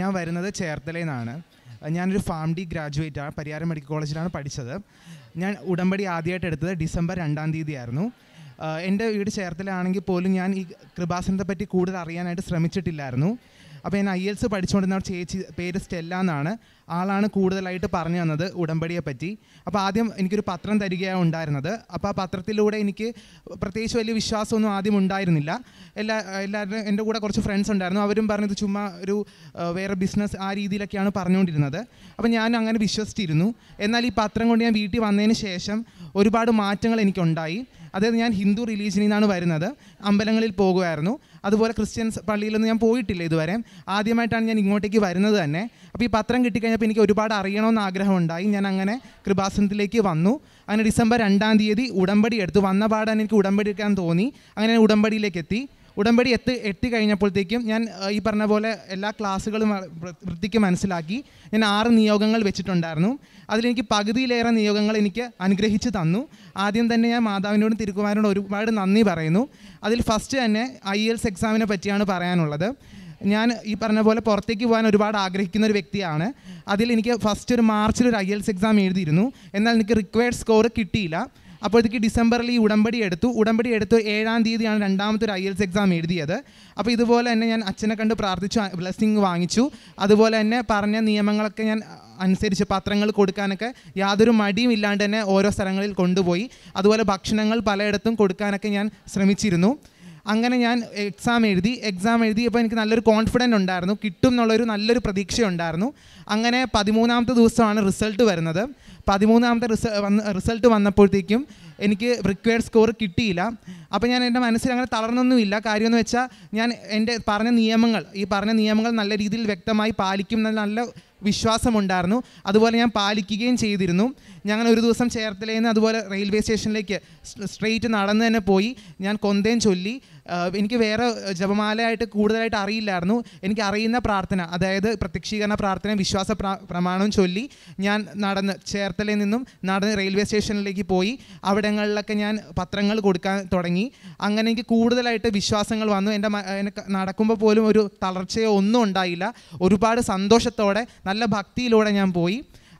ഞാൻ വരുന്നത് ചേർത്തലയിൽ നിന്നാണ് ഞാനൊരു ഫാം ഡി ഗ്രാജുവേറ്റ് ആണ് പരിയാരം മെഡിക്കൽ കോളേജിലാണ് പഠിച്ചത് ഞാൻ ഉടമ്പടി ആദ്യമായിട്ട് എടുത്തത് ഡിസംബർ രണ്ടാം തീയതി ആയിരുന്നു എൻ്റെ വീട് ചേർത്തലാണെങ്കിൽ പോലും ഞാൻ ഈ കൃപാസനത്തെ പറ്റി കൂടുതൽ അറിയാനായിട്ട് ശ്രമിച്ചിട്ടില്ലായിരുന്നു അപ്പോൾ ഞാൻ ഐ എൽസ് പഠിച്ചുകൊണ്ടിരുന്ന ചേച്ചി പേര് സ്റ്റെല്ല എന്നാണ് ആളാണ് കൂടുതലായിട്ട് പറഞ്ഞു തന്നത് ഉടമ്പടിയെ പറ്റി അപ്പോൾ ആദ്യം എനിക്കൊരു പത്രം തരികയാണ് ഉണ്ടായിരുന്നത് അപ്പോൾ ആ പത്രത്തിലൂടെ എനിക്ക് പ്രത്യേകിച്ച് വലിയ വിശ്വാസമൊന്നും ആദ്യം ഉണ്ടായിരുന്നില്ല എല്ലാ എല്ലാവരും എൻ്റെ കൂടെ കുറച്ച് ഫ്രണ്ട്സ് ഉണ്ടായിരുന്നു അവരും പറഞ്ഞത് ചുമ്മാ ഒരു വേറെ ബിസിനസ് ആ രീതിയിലൊക്കെയാണ് പറഞ്ഞുകൊണ്ടിരുന്നത് അപ്പോൾ ഞാൻ അങ്ങനെ വിശ്വസിച്ചിരുന്നു എന്നാൽ ഈ പത്രം കൊണ്ട് ഞാൻ വീട്ടിൽ വന്നതിന് ശേഷം ഒരുപാട് മാറ്റങ്ങൾ എനിക്കുണ്ടായി അതായത് ഞാൻ ഹിന്ദു റിലീജിയനിൽ നിന്നാണ് വരുന്നത് അമ്പലങ്ങളിൽ പോകുമായിരുന്നു അതുപോലെ ക്രിസ്ത്യൻസ് പള്ളിയിലൊന്നും ഞാൻ പോയിട്ടില്ല ഇതുവരെ ആദ്യമായിട്ടാണ് ഞാൻ ഇങ്ങോട്ടേക്ക് വരുന്നത് തന്നെ അപ്പോൾ ഈ പത്രം കിട്ടിക്കഴിഞ്ഞപ്പോൾ എനിക്ക് ഒരുപാട് അറിയണമെന്ന് ആഗ്രഹമുണ്ടായി ഞാൻ അങ്ങനെ കൃപാസനത്തിലേക്ക് വന്നു അങ്ങനെ ഡിസംബർ രണ്ടാം തീയതി ഉടമ്പടി എടുത്തു വന്ന പാടാൻ എനിക്ക് ഉടമ്പടി എടുക്കാൻ തോന്നി അങ്ങനെ ഉടമ്പടിയിലേക്ക് എത്തി ഉടമ്പടി എത്തി എത്തിക്കഴിഞ്ഞപ്പോഴത്തേക്കും ഞാൻ ഈ പറഞ്ഞ പോലെ എല്ലാ ക്ലാസ്സുകളും വൃത്തിക്ക് മനസ്സിലാക്കി ഞാൻ ആറ് നിയോഗങ്ങൾ വെച്ചിട്ടുണ്ടായിരുന്നു അതിലെനിക്ക് പകുതിയിലേറെ നിയോഗങ്ങൾ എനിക്ക് അനുഗ്രഹിച്ച് തന്നു ആദ്യം തന്നെ ഞാൻ മാതാവിനോടും തിരുക്കുമാരനോടും ഒരുപാട് നന്ദി പറയുന്നു അതിൽ ഫസ്റ്റ് തന്നെ ഐ എസ് എക്സാമിനെ പറ്റിയാണ് പറയാനുള്ളത് ഞാൻ ഈ പറഞ്ഞ പോലെ പുറത്തേക്ക് പോകാൻ ഒരുപാട് ആഗ്രഹിക്കുന്ന ഒരു വ്യക്തിയാണ് അതിൽ എനിക്ക് ഫസ്റ്റ് ഒരു മാർച്ചിൽ ഒരു ഐ എസ് എക്സാം എഴുതിയിരുന്നു എന്നാൽ എനിക്ക് റിക്വയർഡ് സ്കോർ കിട്ടിയില്ല അപ്പോഴത്തേക്ക് ഡിസംബറിൽ ഈ ഉടമ്പടി എടുത്തു ഉടമ്പടി എടുത്തു ഏഴാം തീയതിയാണ് രണ്ടാമത്തെ ഒരു ഐ എൽസ് എക്സാം എഴുതിയത് അപ്പോൾ ഇതുപോലെ തന്നെ ഞാൻ അച്ഛനെ കണ്ട് പ്രാർത്ഥിച്ചു ബ്ലെസ്സിങ് വാങ്ങിച്ചു അതുപോലെ തന്നെ പറഞ്ഞ നിയമങ്ങളൊക്കെ ഞാൻ അനുസരിച്ച് പത്രങ്ങൾ കൊടുക്കാനൊക്കെ യാതൊരു മടിയും ഇല്ലാണ്ട് തന്നെ ഓരോ സ്ഥലങ്ങളിൽ കൊണ്ടുപോയി അതുപോലെ ഭക്ഷണങ്ങൾ പലയിടത്തും കൊടുക്കാനൊക്കെ ഞാൻ ശ്രമിച്ചിരുന്നു അങ്ങനെ ഞാൻ എക്സാം എഴുതി എക്സാം എഴുതിയപ്പോൾ എനിക്ക് നല്ലൊരു കോൺഫിഡൻ്റ് ഉണ്ടായിരുന്നു കിട്ടും എന്നുള്ളൊരു നല്ലൊരു പ്രതീക്ഷയുണ്ടായിരുന്നു അങ്ങനെ പതിമൂന്നാമത്തെ ദിവസമാണ് റിസൾട്ട് വരുന്നത് പതിമൂന്നാമത്തെ റിസ വന്ന് റിസൾട്ട് വന്നപ്പോഴത്തേക്കും എനിക്ക് റിക്വയർഡ് സ്കോർ കിട്ടിയില്ല അപ്പോൾ ഞാൻ എൻ്റെ മനസ്സിൽ അങ്ങനെ തളർന്നൊന്നുമില്ല കാര്യമെന്ന് വെച്ചാൽ ഞാൻ എൻ്റെ പറഞ്ഞ നിയമങ്ങൾ ഈ പറഞ്ഞ നിയമങ്ങൾ നല്ല രീതിയിൽ വ്യക്തമായി പാലിക്കും എന്ന നല്ല വിശ്വാസമുണ്ടായിരുന്നു അതുപോലെ ഞാൻ പാലിക്കുകയും ചെയ്തിരുന്നു ഞങ്ങൾ ഒരു ദിവസം ചേർത്തലയിൽ നിന്ന് അതുപോലെ റെയിൽവേ സ്റ്റേഷനിലേക്ക് സ്ട്രെയിറ്റ് നടന്ന് തന്നെ പോയി ഞാൻ കൊന്തേം ചൊല്ലി എനിക്ക് വേറെ ജപമാലയായിട്ട് കൂടുതലായിട്ട് അറിയില്ലായിരുന്നു എനിക്ക് അറിയുന്ന പ്രാർത്ഥന അതായത് പ്രത്യക്ഷീകരണ പ്രാർത്ഥന വിശ്വാസ പ്രമാണവും ചൊല്ലി ഞാൻ നടന്ന് ചേർത്തലയിൽ നിന്നും നടന്ന് റെയിൽവേ സ്റ്റേഷനിലേക്ക് പോയി അവിടങ്ങളിലൊക്കെ ഞാൻ പത്രങ്ങൾ കൊടുക്കാൻ തുടങ്ങി അങ്ങനെ എനിക്ക് കൂടുതലായിട്ട് വിശ്വാസങ്ങൾ വന്നു എൻ്റെ നടക്കുമ്പോൾ പോലും ഒരു തളർച്ചയോ ഒന്നും ഉണ്ടായില്ല ഒരുപാട് സന്തോഷത്തോടെ നല്ല ഭക്തിയിലൂടെ ഞാൻ പോയി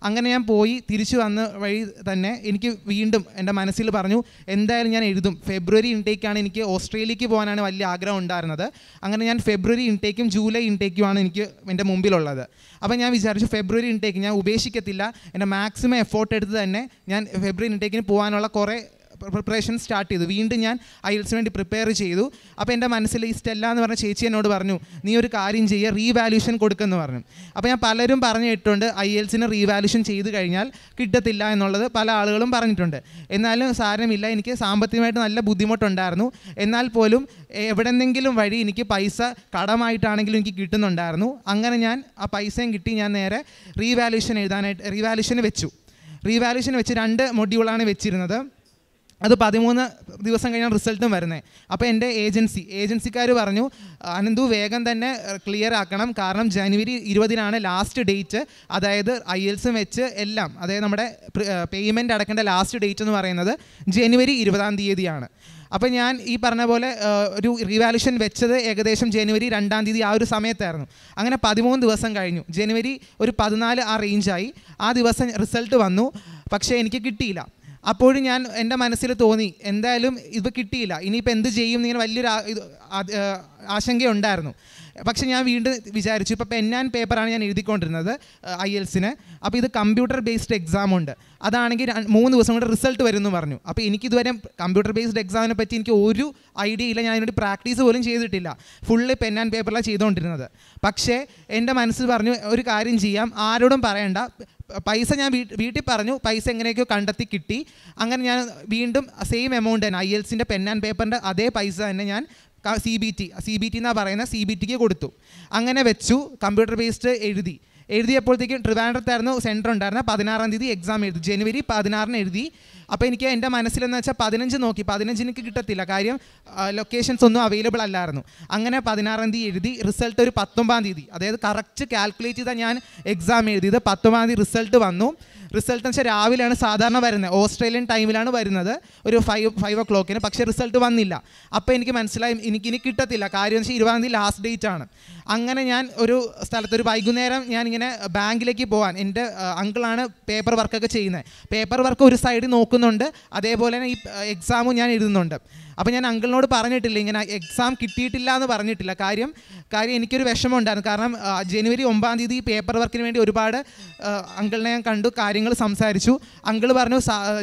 അങ്ങനെ ഞാൻ പോയി തിരിച്ചു വന്ന വഴി തന്നെ എനിക്ക് വീണ്ടും എൻ്റെ മനസ്സിൽ പറഞ്ഞു എന്തായാലും ഞാൻ എഴുതും ഫെബ്രുവരി ഇൻടേക്കാണ് എനിക്ക് ഓസ്ട്രേലിയക്ക് പോകാനാണ് വലിയ ആഗ്രഹം ഉണ്ടായിരുന്നത് അങ്ങനെ ഞാൻ ഫെബ്രുവരി ഇൻടേക്കും ജൂലൈ ഇൻടേക്കുമാണ് എനിക്ക് എൻ്റെ മുമ്പിലുള്ളത് അപ്പോൾ ഞാൻ വിചാരിച്ചു ഫെബ്രുവരി ഇൻടേക്ക് ഞാൻ ഉപേക്ഷിക്കത്തില്ല എൻ്റെ മാക്സിമം എഫേർട്ട് എടുത്ത് തന്നെ ഞാൻ ഫെബ്രുവരി ഇൻടേക്കിന് പോകാനുള്ള കുറേ പ്രിപ്പറേഷൻ സ്റ്റാർട്ട് ചെയ്തു വീണ്ടും ഞാൻ ഐൽസിന് വേണ്ടി പ്രിപ്പയർ ചെയ്തു അപ്പോൾ എൻ്റെ മനസ്സിൽ ഈ സ്റ്റെല്ല എന്ന് പറഞ്ഞ ചേച്ചി എന്നോട് പറഞ്ഞു നീ ഒരു കാര്യം ചെയ്യുക റീവാല്യൂഷൻ കൊടുക്കുമെന്ന് പറഞ്ഞു അപ്പോൾ ഞാൻ പലരും പറഞ്ഞു ഇട്ടുണ്ട് ഐ എൽസിന് റീവാല്യൂഷൻ ചെയ്ത് കഴിഞ്ഞാൽ കിട്ടത്തില്ല എന്നുള്ളത് പല ആളുകളും പറഞ്ഞിട്ടുണ്ട് എന്നാലും സാരമില്ല എനിക്ക് സാമ്പത്തികമായിട്ട് നല്ല ബുദ്ധിമുട്ടുണ്ടായിരുന്നു എന്നാൽ പോലും എവിടെന്നെങ്കിലും വഴി എനിക്ക് പൈസ കടമായിട്ടാണെങ്കിലും എനിക്ക് കിട്ടുന്നുണ്ടായിരുന്നു അങ്ങനെ ഞാൻ ആ പൈസയും കിട്ടി ഞാൻ നേരെ റീവാല്യൂഷൻ എഴുതാനായിട്ട് റീവാല്യൂഷന് വെച്ചു റീവാല്യൂഷൻ വെച്ച് രണ്ട് മൊഡ്യൂളാണ് വെച്ചിരുന്നത് അത് പതിമൂന്ന് ദിവസം കഴിഞ്ഞാണ് റിസൾട്ടും വരുന്നത് അപ്പോൾ എൻ്റെ ഏജൻസി ഏജൻസിക്കാർ പറഞ്ഞു അനന്തു വേഗം തന്നെ ക്ലിയർ ആക്കണം കാരണം ജനുവരി ഇരുപതിനാണ് ലാസ്റ്റ് ഡേറ്റ് അതായത് ഐ എൽസും വെച്ച് എല്ലാം അതായത് നമ്മുടെ പേയ്മെൻ്റ് അടക്കേണ്ട ലാസ്റ്റ് ഡേറ്റ് എന്ന് പറയുന്നത് ജനുവരി ഇരുപതാം തീയതിയാണ് അപ്പോൾ ഞാൻ ഈ പറഞ്ഞ പോലെ ഒരു റിവാലുഷൻ വെച്ചത് ഏകദേശം ജനുവരി രണ്ടാം തീയതി ആ ഒരു സമയത്തായിരുന്നു അങ്ങനെ പതിമൂന്ന് ദിവസം കഴിഞ്ഞു ജനുവരി ഒരു പതിനാല് ആ റേഞ്ചായി ആ ദിവസം റിസൾട്ട് വന്നു പക്ഷേ എനിക്ക് കിട്ടിയില്ല അപ്പോഴും ഞാൻ എൻ്റെ മനസ്സിൽ തോന്നി എന്തായാലും ഇത് കിട്ടിയില്ല ഇനിയിപ്പോൾ എന്ത് ചെയ്യും ഇങ്ങനെ വലിയൊരു ആശങ്കയുണ്ടായിരുന്നു പക്ഷേ ഞാൻ വീണ്ടും വിചാരിച്ചു ഇപ്പോൾ പെൻ ആൻഡ് പേപ്പറാണ് ഞാൻ എഴുതിക്കൊണ്ടിരുന്നത് ഐ എൽസിന് അപ്പോൾ ഇത് കമ്പ്യൂട്ടർ ബേസ്ഡ് എക്സാം ഉണ്ട് അതാണെങ്കിൽ മൂന്ന് ദിവസം കൊണ്ട് റിസൾട്ട് വരും എന്ന് പറഞ്ഞു അപ്പോൾ എനിക്കിതുവരെ കമ്പ്യൂട്ടർ ബേസ്ഡ് എക്സാമിനെ പറ്റി എനിക്ക് ഒരു ഐഡിയ ഇല്ല ഞാൻ അതിനോട് പ്രാക്ടീസ് പോലും ചെയ്തിട്ടില്ല ഫുള്ള് പെൻ ആൻഡ് പേപ്പറിലാണ് ചെയ്തുകൊണ്ടിരുന്നത് പക്ഷേ എൻ്റെ മനസ്സിൽ പറഞ്ഞു ഒരു കാര്യം ചെയ്യാം ആരോടും പറയണ്ട പൈസ ഞാൻ വീട്ടിൽ പറഞ്ഞു പൈസ എങ്ങനെയൊക്കെയോ കണ്ടെത്തി കിട്ടി അങ്ങനെ ഞാൻ വീണ്ടും സെയിം എമൗണ്ട് തന്നെ ഐ എൽസിൻ്റെ പെൻ ആൻഡ് പേപ്പറിൻ്റെ അതേ പൈസ തന്നെ ഞാൻ C B T C B T എന്നാണ് പറയുന്നത് സി ബി ടിക്ക് കൊടുത്തു അങ്ങനെ വെച്ചു കമ്പ്യൂട്ടർ ബേസ്ഡ് എഴുതി എഴുതിയപ്പോഴത്തേക്കും ട്രിവാൻഡ്രത്തായിരുന്നു സെൻറ്റർ ഉണ്ടായിരുന്നത് പതിനാറാം തീയതി എക്സാം എഴുതി ജനുവരി പതിനാറിന് എഴുതി അപ്പോൾ എനിക്ക് എൻ്റെ മനസ്സിലെന്ന് വെച്ചാൽ പതിനഞ്ച് നോക്കി പതിനഞ്ച് കിട്ടത്തില്ല കാര്യം ലൊക്കേഷൻസ് ഒന്നും അവൈലബിൾ അല്ലായിരുന്നു അങ്ങനെ പതിനാറാം തീയതി എഴുതി റിസൾട്ട് ഒരു പത്തൊമ്പതാം തീയതി അതായത് കറക്റ്റ് കാൽക്കുലേറ്റ് ചെയ്താൽ ഞാൻ എക്സാം എഴുതിയത് പത്തൊമ്പതാം തീയതി റിസൾട്ട് വന്നു റിസൾട്ട് വെച്ചാൽ രാവിലെയാണ് സാധാരണ വരുന്നത് ഓസ്ട്രേലിയൻ ടൈമിലാണ് വരുന്നത് ഒരു ഫൈവ് ഫൈവ് ഒ ക്ലോക്കിന് പക്ഷേ റിസൾട്ട് വന്നില്ല അപ്പോൾ എനിക്ക് മനസ്സിലായി എനിക്ക് ഇനി കിട്ടത്തില്ല കാര്യം വെച്ചാൽ ഇരുപതാം തീയതി ലാസ്റ്റ് ഡേറ്റ് ആണ് അങ്ങനെ ഞാൻ ഒരു സ്ഥലത്ത് ഒരു വൈകുന്നേരം ഞാൻ ഇങ്ങനെ ബാങ്കിലേക്ക് പോകാൻ എൻ്റെ അങ്കിളാണ് പേപ്പർ വർക്കൊക്കെ ചെയ്യുന്നത് പേപ്പർ വർക്ക് ഒരു സൈഡിൽ നോക്കുന്നുണ്ട് അതേപോലെ തന്നെ ഈ എക്സാമും ഞാൻ എഴുതുന്നുണ്ട് അപ്പോൾ ഞാൻ അങ്കിളിനോട് പറഞ്ഞിട്ടില്ല ഇങ്ങനെ എക്സാം കിട്ടിയിട്ടില്ല എന്ന് പറഞ്ഞിട്ടില്ല കാര്യം കാര്യം എനിക്കൊരു വിഷമമുണ്ടായിരുന്നു കാരണം ജനുവരി ഒമ്പതാം തീയതി പേപ്പർ വർക്കിന് വേണ്ടി ഒരുപാട് അങ്കിളിനെ ഞാൻ കണ്ടു കാര്യങ്ങൾ സംസാരിച്ചു അങ്കിൾ പറഞ്ഞു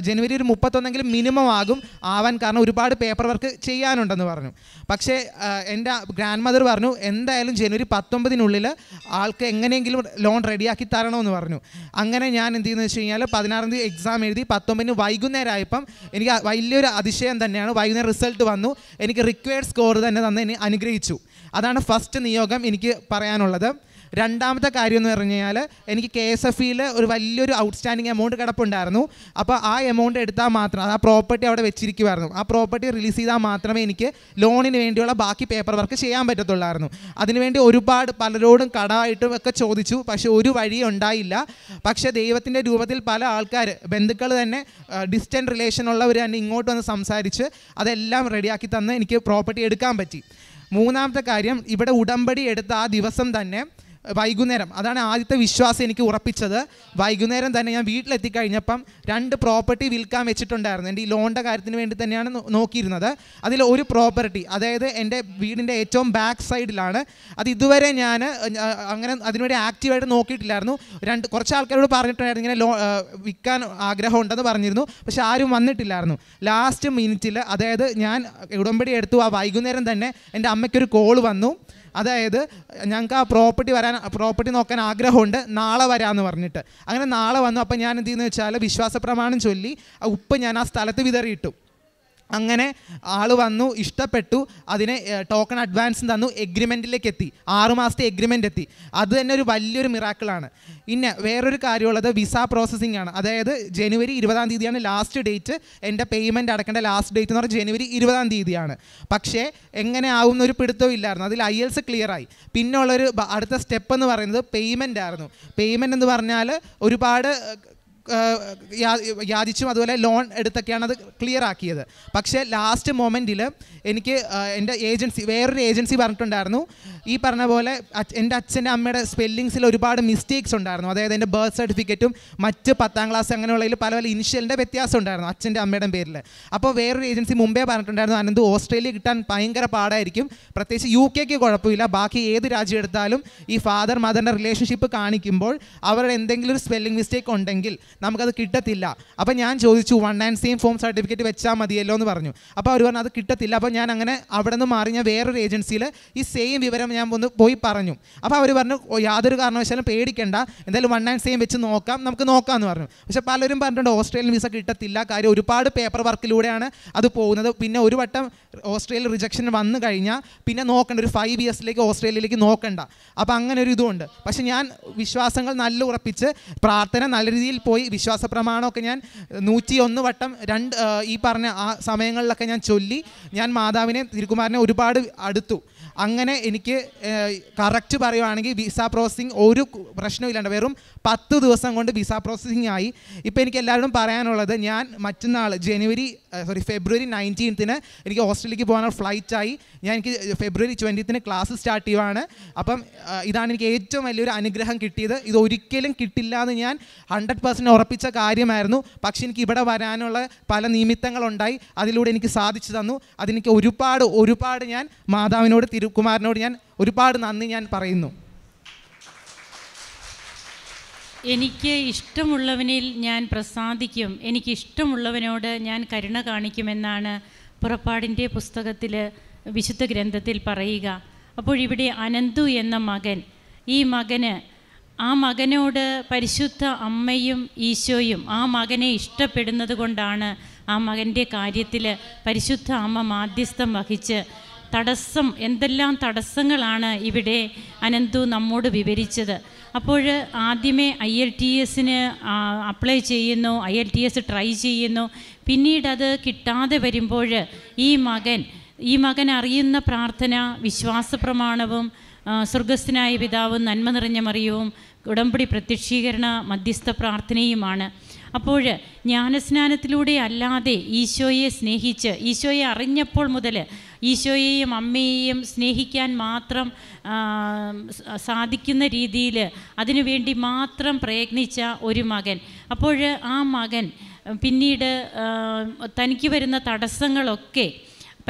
ജനുവരി ഒരു മുപ്പത്തൊന്നെങ്കിലും മിനിമം ആകും ആവാൻ കാരണം ഒരുപാട് പേപ്പർ വർക്ക് ചെയ്യാനുണ്ടെന്ന് പറഞ്ഞു പക്ഷേ എൻ്റെ ഗ്രാൻഡ് മദർ പറഞ്ഞു എന്തായാലും ജനുവരി പത്തൊമ്പതിനുള്ളിൽ ആൾക്ക് എങ്ങനെയെങ്കിലും ലോൺ റെഡിയാക്കി തരണമെന്ന് പറഞ്ഞു അങ്ങനെ ഞാൻ എന്ത് ചെയ്യുന്നത് വെച്ച് കഴിഞ്ഞാൽ പതിനാറാം തീയതി എക്സാം എഴുതി പത്തൊമ്പതിന് ആയപ്പം എനിക്ക് വലിയൊരു അതിശയം തന്നെയാണ് വൈകുന്നേരം റിസൾട്ട് വന്നു എനിക്ക് റിക്വയർഡ് സ്കോർ തന്നെ തന്നെ അനുഗ്രഹിച്ചു അതാണ് ഫസ്റ്റ് നിയോഗം എനിക്ക് പറയാനുള്ളത് രണ്ടാമത്തെ കാര്യം എന്ന് പറഞ്ഞു കഴിഞ്ഞാൽ എനിക്ക് കെ എസ് എഫ് ഇയിൽ ഒരു വലിയൊരു ഔട്ട്സ്റ്റാൻഡിങ് എമൗണ്ട് കിടപ്പുണ്ടായിരുന്നു അപ്പോൾ ആ എമൗണ്ട് എടുത്താൽ മാത്രം ആ പ്രോപ്പർട്ടി അവിടെ വെച്ചിരിക്കുമായിരുന്നു ആ പ്രോപ്പർട്ടി റിലീസ് ചെയ്താൽ മാത്രമേ എനിക്ക് ലോണിന് വേണ്ടിയുള്ള ബാക്കി പേപ്പർ വർക്ക് ചെയ്യാൻ പറ്റത്തുള്ളായിരുന്നു അതിനുവേണ്ടി ഒരുപാട് പലരോടും കടമായിട്ടും ഒക്കെ ചോദിച്ചു പക്ഷേ ഒരു വഴി ഉണ്ടായില്ല പക്ഷേ ദൈവത്തിൻ്റെ രൂപത്തിൽ പല ആൾക്കാർ ബന്ധുക്കൾ തന്നെ ഡിസ്റ്റൻറ്റ് റിലേഷനുള്ളവർ തന്നെ ഇങ്ങോട്ട് വന്ന് സംസാരിച്ച് അതെല്ലാം റെഡിയാക്കി തന്ന് എനിക്ക് പ്രോപ്പർട്ടി എടുക്കാൻ പറ്റി മൂന്നാമത്തെ കാര്യം ഇവിടെ ഉടമ്പടി എടുത്ത ആ ദിവസം തന്നെ വൈകുന്നേരം അതാണ് ആദ്യത്തെ വിശ്വാസം എനിക്ക് ഉറപ്പിച്ചത് വൈകുന്നേരം തന്നെ ഞാൻ വീട്ടിലെത്തിക്കഴിഞ്ഞപ്പം രണ്ട് പ്രോപ്പർട്ടി വിൽക്കാൻ വെച്ചിട്ടുണ്ടായിരുന്നു എൻ്റെ ഈ ലോണിൻ്റെ കാര്യത്തിന് വേണ്ടി തന്നെയാണ് നോക്കിയിരുന്നത് അതിൽ ഒരു പ്രോപ്പർട്ടി അതായത് എൻ്റെ വീടിൻ്റെ ഏറ്റവും ബാക്ക് സൈഡിലാണ് അത് ഇതുവരെ ഞാൻ അങ്ങനെ അതിനുവേണ്ടി ആക്റ്റീവായിട്ട് നോക്കിയിട്ടില്ലായിരുന്നു രണ്ട് കുറച്ച് ആൾക്കാരോട് പറഞ്ഞിട്ടുണ്ടായിരുന്നു ഇങ്ങനെ ലോ വിൽക്കാൻ ആഗ്രഹമുണ്ടെന്ന് പറഞ്ഞിരുന്നു പക്ഷെ ആരും വന്നിട്ടില്ലായിരുന്നു ലാസ്റ്റ് മിനിറ്റിൽ അതായത് ഞാൻ ഉടമ്പടി എടുത്തു ആ വൈകുന്നേരം തന്നെ എൻ്റെ അമ്മയ്ക്കൊരു കോൾ വന്നു അതായത് ഞങ്ങൾക്ക് ആ പ്രോപ്പർട്ടി വരാൻ പ്രോപ്പർട്ടി നോക്കാൻ ആഗ്രഹമുണ്ട് നാളെ വരാമെന്ന് പറഞ്ഞിട്ട് അങ്ങനെ നാളെ വന്നു അപ്പം ഞാൻ എന്തെന്ന് വെച്ചാൽ വിശ്വാസ പ്രമാണം ചൊല്ലി ആ ഉപ്പ് ഞാൻ ആ സ്ഥലത്ത് വിതറിയിട്ടു അങ്ങനെ ആൾ വന്നു ഇഷ്ടപ്പെട്ടു അതിനെ ടോക്കൺ അഡ്വാൻസ് തന്നു എഗ്രിമെൻറ്റിലേക്ക് എത്തി ആറുമാസത്തെ എഗ്രിമെൻ്റ് എത്തി അത് തന്നെ ഒരു വലിയൊരു മിറാക്കിളാണ് പിന്നെ വേറൊരു കാര്യമുള്ളത് വിസ പ്രോസസ്സിംഗ് ആണ് അതായത് ജനുവരി ഇരുപതാം തീയതിയാണ് ലാസ്റ്റ് ഡേറ്റ് എൻ്റെ പേയ്മെൻറ്റ് അടക്കേണ്ട ലാസ്റ്റ് ഡേറ്റ് എന്ന് പറഞ്ഞാൽ ജനുവരി ഇരുപതാം തീയതിയാണ് പക്ഷേ എങ്ങനെ ആവും ഒരു പിടുത്തവും ഇല്ലായിരുന്നു അതിൽ ഐ എൽസ് ക്ലിയറായി ഉള്ളൊരു അടുത്ത സ്റ്റെപ്പ് എന്ന് പറയുന്നത് പേയ്മെൻ്റ് ആയിരുന്നു പേയ്മെൻ്റ് എന്ന് പറഞ്ഞാൽ ഒരുപാട് യാചിച്ചും അതുപോലെ ലോൺ എടുത്തൊക്കെയാണ് അത് ക്ലിയർ ആക്കിയത് പക്ഷേ ലാസ്റ്റ് മൊമെൻറ്റിൽ എനിക്ക് എൻ്റെ ഏജൻസി വേറൊരു ഏജൻസി പറഞ്ഞിട്ടുണ്ടായിരുന്നു ഈ പറഞ്ഞ പോലെ എൻ്റെ അച്ഛൻ്റെ അമ്മയുടെ സ്പെല്ലിങ്സിൽ ഒരുപാട് മിസ്റ്റേക്സ് ഉണ്ടായിരുന്നു അതായത് എൻ്റെ ബർത്ത് സർട്ടിഫിക്കറ്റും മറ്റ് പത്താം ക്ലാസ് അങ്ങനെയുള്ളതിൽ പല പല ഇനിഷ്യലിൻ്റെ വ്യത്യാസം ഉണ്ടായിരുന്നു അച്ഛൻ്റെ അമ്മയുടെ പേരിൽ അപ്പോൾ വേറൊരു ഏജൻസി മുമ്പേ പറഞ്ഞിട്ടുണ്ടായിരുന്നു അനന്ത് ഓസ്ട്രേലിയ കിട്ടാൻ ഭയങ്കര പാടായിരിക്കും പ്രത്യേകിച്ച് യു കെക്ക് കുഴപ്പമില്ല ബാക്കി ഏത് രാജ്യം എടുത്താലും ഈ ഫാദർ മദറിൻ്റെ റിലേഷൻഷിപ്പ് കാണിക്കുമ്പോൾ അവരുടെ എന്തെങ്കിലും ഒരു സ്പെല്ലിംഗ് മിസ്റ്റേക്ക് ഉണ്ടെങ്കിൽ നമുക്കത് കിട്ടത്തില്ല അപ്പോൾ ഞാൻ ചോദിച്ചു one and same form certificate വെച്ചാൽ മതിയല്ലോ എന്ന് പറഞ്ഞു അപ്പോൾ അവർ പറഞ്ഞു അത് കിട്ടത്തില്ല അപ്പോൾ ഞാൻ അങ്ങനെ അവിടെ നിന്ന് മാറി ഞാൻ വേറൊരു ഏജൻസിയിൽ ഈ സെയിം വിവരം ഞാൻ ഒന്ന് പോയി പറഞ്ഞു അപ്പോൾ അവർ പറഞ്ഞു യാതൊരു കാരണവശാലും പേടിക്കേണ്ട എന്തായാലും വൺ ആൻഡ് സെയിം വെച്ച് നോക്കാം നമുക്ക് നോക്കാം എന്ന് പറഞ്ഞു പക്ഷേ പലരും പറഞ്ഞിട്ടുണ്ട് ഓസ്ട്രേലിയൻ വിസ കിട്ടത്തില്ല കാര്യം ഒരുപാട് പേപ്പർ വർക്കിലൂടെയാണ് അത് പോകുന്നത് പിന്നെ ഒരു വട്ടം ഓസ്ട്രേലിയ റിജക്ഷൻ വന്നു കഴിഞ്ഞാൽ പിന്നെ നോക്കേണ്ട ഒരു ഫൈവ് ഇയേഴ്സിലേക്ക് ഓസ്ട്രേലിയയിലേക്ക് നോക്കണ്ട അപ്പോൾ അങ്ങനെ ഒരു ഇതുമുണ്ട് പക്ഷേ ഞാൻ വിശ്വാസങ്ങൾ നല്ല ഉറപ്പിച്ച് പ്രാർത്ഥന നല്ല രീതിയിൽ പോയി വിശ്വാസ പ്രമാണമൊക്കെ ഞാൻ നൂറ്റി ഒന്ന് വട്ടം രണ്ട് ഈ പറഞ്ഞ ആ സമയങ്ങളിലൊക്കെ ഞാൻ ചൊല്ലി ഞാൻ മാതാവിനെ തിരുകുമാറിനെ ഒരുപാട് അടുത്തു അങ്ങനെ എനിക്ക് കറക്റ്റ് പറയുവാണെങ്കിൽ വിസ പ്രോസസ്സിങ് ഒരു പ്രശ്നമില്ലാണ്ട് വെറും പത്ത് ദിവസം കൊണ്ട് വിസ പ്രോസസ്സിങ് ആയി ഇപ്പോൾ എനിക്ക് എല്ലാവരോടും പറയാനുള്ളത് ഞാൻ മറ്റന്നാൾ ജനുവരി സോറി ഫെബ്രുവരി നയൻറ്റീൻത്തിന് എനിക്ക് ഹോസ്റ്റലിലേക്ക് പോകാനുള്ള ഫ്ലൈറ്റ് ആയി ഞാൻ എനിക്ക് ഫെബ്രുവരി ട്വൻറ്റീത്തിന് ക്ലാസ് സ്റ്റാർട്ട് ചെയ്യുവാണ് അപ്പം ഇതാണ് എനിക്ക് ഏറ്റവും വലിയൊരു അനുഗ്രഹം കിട്ടിയത് ഇത് ഒരിക്കലും കിട്ടില്ല എന്ന് ഞാൻ ഹൺഡ്രഡ് പെർസെൻറ്റ് ഉറപ്പിച്ച കാര്യമായിരുന്നു പക്ഷെ എനിക്ക് ഇവിടെ വരാനുള്ള പല നിമിത്തങ്ങളുണ്ടായി അതിലൂടെ എനിക്ക് സാധിച്ചു തന്നു അതെനിക്ക് ഒരുപാട് ഒരുപാട് ഞാൻ മാതാവിനോട് തിരുക്കുമാരനോട് ഞാൻ ഒരുപാട് നന്ദി ഞാൻ പറയുന്നു എനിക്ക് ഇഷ്ടമുള്ളവനിൽ ഞാൻ പ്രസാദിക്കും എനിക്ക് ഇഷ്ടമുള്ളവനോട് ഞാൻ കരുണ കാണിക്കുമെന്നാണ് പുറപ്പാടിൻ്റെ പുസ്തകത്തിൽ വിശുദ്ധ ഗ്രന്ഥത്തിൽ പറയുക അപ്പോൾ ഇവിടെ അനന്തു എന്ന മകൻ ഈ മകന് ആ മകനോട് പരിശുദ്ധ അമ്മയും ഈശോയും ആ മകനെ ഇഷ്ടപ്പെടുന്നത് കൊണ്ടാണ് ആ മകൻ്റെ കാര്യത്തിൽ പരിശുദ്ധ അമ്മ മാധ്യസ്ഥം വഹിച്ച് തടസ്സം എന്തെല്ലാം തടസ്സങ്ങളാണ് ഇവിടെ അനന്തു നമ്മോട് വിവരിച്ചത് അപ്പോൾ ആദ്യമേ ഐ എൽ ടി എസിന് അപ്ലൈ ചെയ്യുന്നു I L T S try ചെയ്യുന്നു പിന്നീട് അത് കിട്ടാതെ വരുമ്പോൾ ഈ മകൻ ഈ മകൻ അറിയുന്ന പ്രാർത്ഥന വിശ്വാസ പ്രമാണവും സ്വർഗസ്ഥനായ പിതാവും നന്മ നിറഞ്ഞ മറിയവും ഉടമ്പടി പ്രത്യക്ഷീകരണ മധ്യസ്ഥ പ്രാർത്ഥനയുമാണ് അപ്പോൾ ജ്ഞാനസ്നാനത്തിലൂടെ അല്ലാതെ ഈശോയെ സ്നേഹിച്ച് ഈശോയെ അറിഞ്ഞപ്പോൾ മുതൽ ഈശോയെയും അമ്മയെയും സ്നേഹിക്കാൻ മാത്രം സാധിക്കുന്ന രീതിയിൽ അതിനുവേണ്ടി മാത്രം പ്രയത്നിച്ച ഒരു മകൻ അപ്പോൾ ആ മകൻ പിന്നീട് തനിക്ക് വരുന്ന തടസ്സങ്ങളൊക്കെ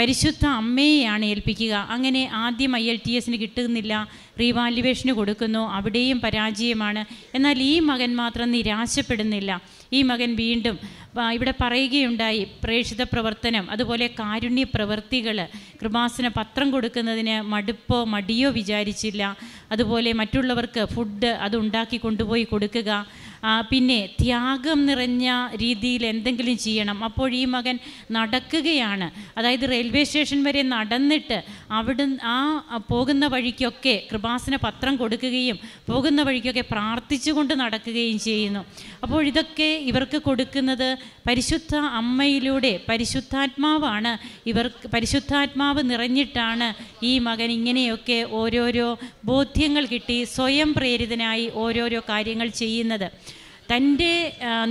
പരിശുദ്ധ അമ്മയെയാണ് ഏൽപ്പിക്കുക അങ്ങനെ ആദ്യം ഐ എൽ ടി എസിന് കിട്ടുന്നില്ല റീവാലുവേഷന് കൊടുക്കുന്നു അവിടെയും പരാജയമാണ് എന്നാൽ ഈ മകൻ മാത്രം നിരാശപ്പെടുന്നില്ല ഈ മകൻ വീണ്ടും ഇവിടെ പറയുകയുണ്ടായി പ്രേക്ഷിത പ്രവർത്തനം അതുപോലെ കാരുണ്യ പ്രവൃത്തികൾ കൃപാസന പത്രം കൊടുക്കുന്നതിന് മടുപ്പോ മടിയോ വിചാരിച്ചില്ല അതുപോലെ മറ്റുള്ളവർക്ക് ഫുഡ് അത് ഉണ്ടാക്കി കൊണ്ടുപോയി കൊടുക്കുക പിന്നെ ത്യാഗം നിറഞ്ഞ രീതിയിൽ എന്തെങ്കിലും ചെയ്യണം അപ്പോൾ ഈ മകൻ നടക്കുകയാണ് അതായത് റെയിൽവേ സ്റ്റേഷൻ വരെ നടന്നിട്ട് അവിടെ ആ പോകുന്ന വഴിക്കൊക്കെ കൃപാസന പത്രം കൊടുക്കുകയും പോകുന്ന വഴിക്കൊക്കെ പ്രാർത്ഥിച്ചുകൊണ്ട് നടക്കുകയും ചെയ്യുന്നു അപ്പോൾ ഇതൊക്കെ ഇവർക്ക് കൊടുക്കുന്നത് പരിശുദ്ധ അമ്മയിലൂടെ പരിശുദ്ധാത്മാവാണ് ഇവർ പരിശുദ്ധാത്മാവ് നിറഞ്ഞിട്ടാണ് ഈ മകൻ ഇങ്ങനെയൊക്കെ ഓരോരോ ബോധ്യങ്ങൾ കിട്ടി സ്വയം പ്രേരിതനായി ഓരോരോ കാര്യങ്ങൾ ചെയ്യുന്നത് തൻ്റെ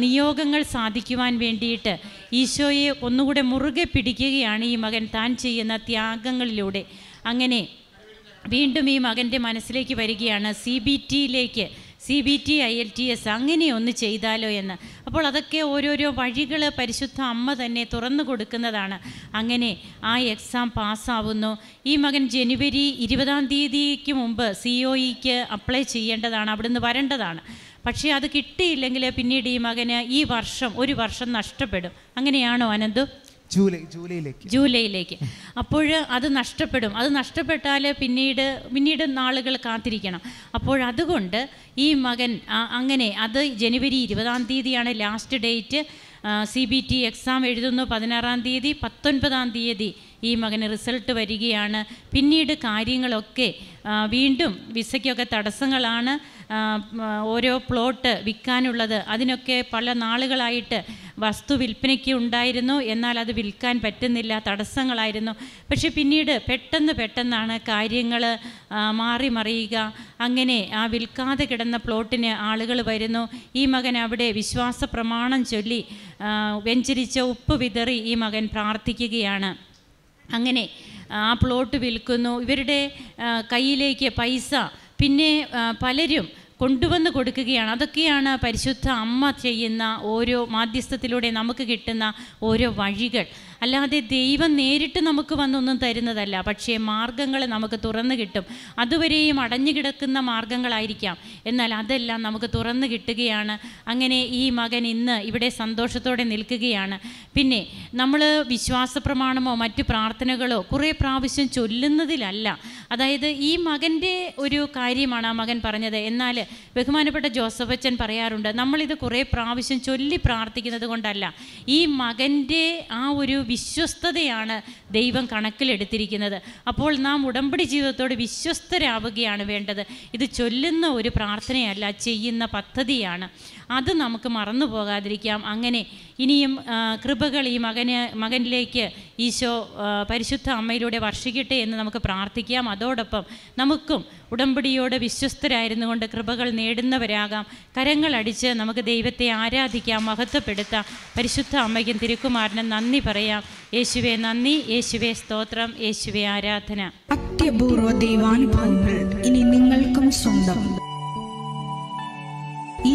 നിയോഗങ്ങൾ സാധിക്കുവാൻ വേണ്ടിയിട്ട് ഈശോയെ ഒന്നുകൂടെ മുറുകെ പിടിക്കുകയാണ് ഈ മകൻ താൻ ചെയ്യുന്ന ത്യാഗങ്ങളിലൂടെ അങ്ങനെ വീണ്ടും ഈ മകൻ്റെ മനസ്സിലേക്ക് വരികയാണ് സി ബി ടിയിലേക്ക് C B T I L T S അങ്ങനെ ഒന്ന് ചെയ്താലോ എന്ന് അപ്പോൾ അതൊക്കെ ഓരോരോ വഴികൾ പരിശുദ്ധ അമ്മ തന്നെ തുറന്നു കൊടുക്കുന്നതാണ് അങ്ങനെ ആ എക്സാം പാസ്സാവുന്നു ഈ മകൻ ജനുവരി ഇരുപതാം തീയതിക്ക് മുമ്പ് സി ഒ ഇക്ക് അപ്ലൈ ചെയ്യേണ്ടതാണ് അവിടുന്ന് വരേണ്ടതാണ് പക്ഷേ അത് കിട്ടിയില്ലെങ്കിൽ പിന്നീട് ഈ മകന് ഈ വർഷം ഒരു വർഷം നഷ്ടപ്പെടും അങ്ങനെയാണോ അനന്തു ജൂലൈ ജൂലൈയിലേക്ക് ജൂലൈയിലേക്ക് അപ്പോൾ അത് നഷ്ടപ്പെടും അത് നഷ്ടപ്പെട്ടാൽ പിന്നീട് പിന്നീട് നാളുകൾ കാത്തിരിക്കണം അപ്പോൾ അതുകൊണ്ട് ഈ മകൻ അങ്ങനെ അത് ജനുവരി ഇരുപതാം തീയതിയാണ് last date C B T exam എഴുതുന്നു പതിനാറാം തീയതി പത്തൊൻപതാം തീയതി ഈ മകന് റിസൾട്ട് വരികയാണ് പിന്നീട് കാര്യങ്ങളൊക്കെ വീണ്ടും വിസയ്ക്കൊക്കെ തടസ്സങ്ങളാണ് ഓരോ പ്ലോട്ട് വിൽക്കാനുള്ളത് അതിനൊക്കെ പല നാളുകളായിട്ട് വസ്തു വിൽപ്പനയ്ക്ക് ഉണ്ടായിരുന്നു എന്നാൽ അത് വിൽക്കാൻ പറ്റുന്നില്ല തടസ്സങ്ങളായിരുന്നു പക്ഷെ പിന്നീട് പെട്ടെന്ന് പെട്ടെന്നാണ് കാര്യങ്ങൾ മാറി മറിയുക അങ്ങനെ ആ വിൽക്കാതെ കിടന്ന പ്ലോട്ടിന് ആളുകൾ വരുന്നു ഈ മകൻ അവിടെ വിശ്വാസ പ്രമാണം ചൊല്ലി വെഞ്ചരിച്ച ഉപ്പ് വിതറി ഈ മകൻ പ്രാർത്ഥിക്കുകയാണ് അങ്ങനെ ആ പ്ലോട്ട് വിൽക്കുന്നു ഇവരുടെ കയ്യിലേക്ക് പൈസ പിന്നെ പലരും കൊണ്ടുവന്ന് കൊടുക്കുകയാണ് അതൊക്കെയാണ് പരിശുദ്ധ അമ്മ ചെയ്യുന്ന ഓരോ മാധ്യസ്ഥത്തിലൂടെ നമുക്ക് കിട്ടുന്ന ഓരോ വഴികൾ അല്ലാതെ ദൈവം നേരിട്ട് നമുക്ക് വന്നൊന്നും തരുന്നതല്ല പക്ഷേ മാർഗങ്ങൾ നമുക്ക് തുറന്നു കിട്ടും അതുവരെയും അടഞ്ഞു കിടക്കുന്ന മാർഗങ്ങളായിരിക്കാം എന്നാൽ അതെല്ലാം നമുക്ക് തുറന്നു കിട്ടുകയാണ് അങ്ങനെ ഈ മകൻ ഇന്ന് ഇവിടെ സന്തോഷത്തോടെ നിൽക്കുകയാണ് പിന്നെ നമ്മൾ വിശ്വാസ പ്രമാണമോ മറ്റു പ്രാർത്ഥനകളോ കുറേ പ്രാവശ്യം ചൊല്ലുന്നതിലല്ല അതായത് ഈ മകൻ്റെ ഒരു കാര്യമാണ് ആ മകൻ പറഞ്ഞത് എന്നാൽ ബഹുമാനപ്പെട്ട ജോസഫ് അച്ഛൻ പറയാറുണ്ട് നമ്മളിത് കുറേ പ്രാവശ്യം ചൊല്ലി പ്രാർത്ഥിക്കുന്നത് കൊണ്ടല്ല ഈ മകൻ്റെ ആ ഒരു വിശ്വസ്തതയാണ് ദൈവം കണക്കിലെടുത്തിരിക്കുന്നത് അപ്പോൾ നാം ഉടമ്പടി ജീവിതത്തോട് വിശ്വസ്തരാവുകയാണ് വേണ്ടത് ഇത് ചൊല്ലുന്ന ഒരു പ്രാർത്ഥനയല്ല ചെയ്യുന്ന പദ്ധതിയാണ് അത് നമുക്ക് മറന്നു പോകാതിരിക്കാം അങ്ങനെ ഇനിയും കൃപകൾ ഈ മകന് മകനിലേക്ക് ഈശോ പരിശുദ്ധ അമ്മയിലൂടെ വർഷിക്കട്ടെ എന്ന് നമുക്ക് പ്രാർത്ഥിക്കാം അതോടൊപ്പം നമുക്കും ഉടമ്പടിയോട് വിശ്വസ്തരായിരുന്നു കൊണ്ട് കൃപകൾ നേടുന്നവരാകാം കരങ്ങളടിച്ച് നമുക്ക് ദൈവത്തെ ആരാധിക്കാം മഹത്വപ്പെടുത്താം പരിശുദ്ധ അമ്മയ്ക്കും തിരുക്കുമാറിനും നന്ദി പറയാം യേശുവെ നന്ദി യേശുവെ സ്തോത്രം യേശുവെ ആരാധന അത്യപൂർവ ദൈവാനുഭവങ്ങൾ ഇനി നിങ്ങൾക്കും സ്വന്തം ഈ